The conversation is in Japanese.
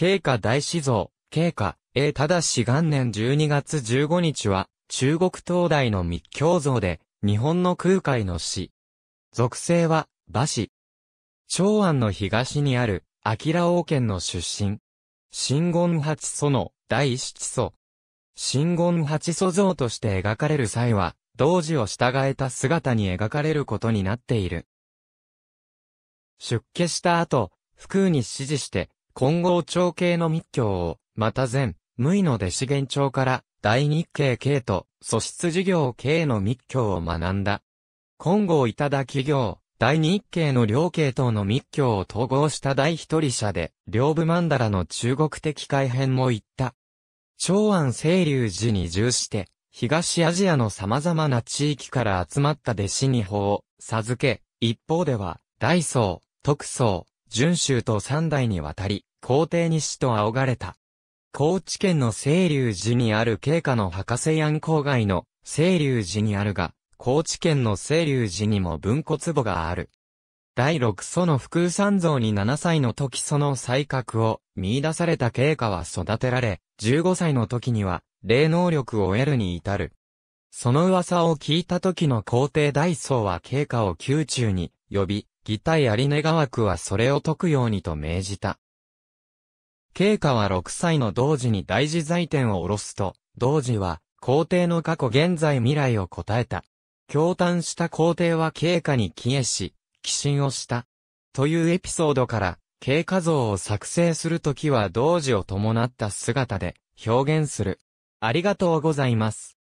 慶華大師像、慶華、ただし元年12月15日は、中国東大の密教像で、日本の空海の死。属性は、馬氏。長安の東にある、明王県の出身。新言八祖の第七祖。新言八祖像として描かれる際は、同時を従えた姿に描かれることになっている。出家した後、福に指示して、金剛朝系の密教を、また前、無為の弟子元朝から大日系系と素質事業系の密教を学んだ。金剛いただき業、大日系の両系統の密教を統合した第一人者で、両部曼荼羅の中国的改変も言った。長安清流寺に従して、東アジアの様々な地域から集まった弟子に法を授け、一方では、大僧、特僧、準州と三代にわたり、皇帝に死と仰がれた。高知県の清流寺にある慶華の博士庵郊外の清流寺にあるが、高知県の清流寺にも文骨壺がある。第六祖の福三像に7歳の時その才覚を見出された慶華は育てられ、15歳の時には霊能力を得るに至る。その噂を聞いた時の皇帝大僧は慶華を宮中に呼び、議体有根川区はそれを解くようにと命じた。慶下は6歳の同時に大事財天を下ろすと、童子は皇帝の過去現在未来を答えた。驚嘆した皇帝は慶過に帰依し、寄進をした。というエピソードから、経過像を作成するときは同時を伴った姿で表現する。ありがとうございます。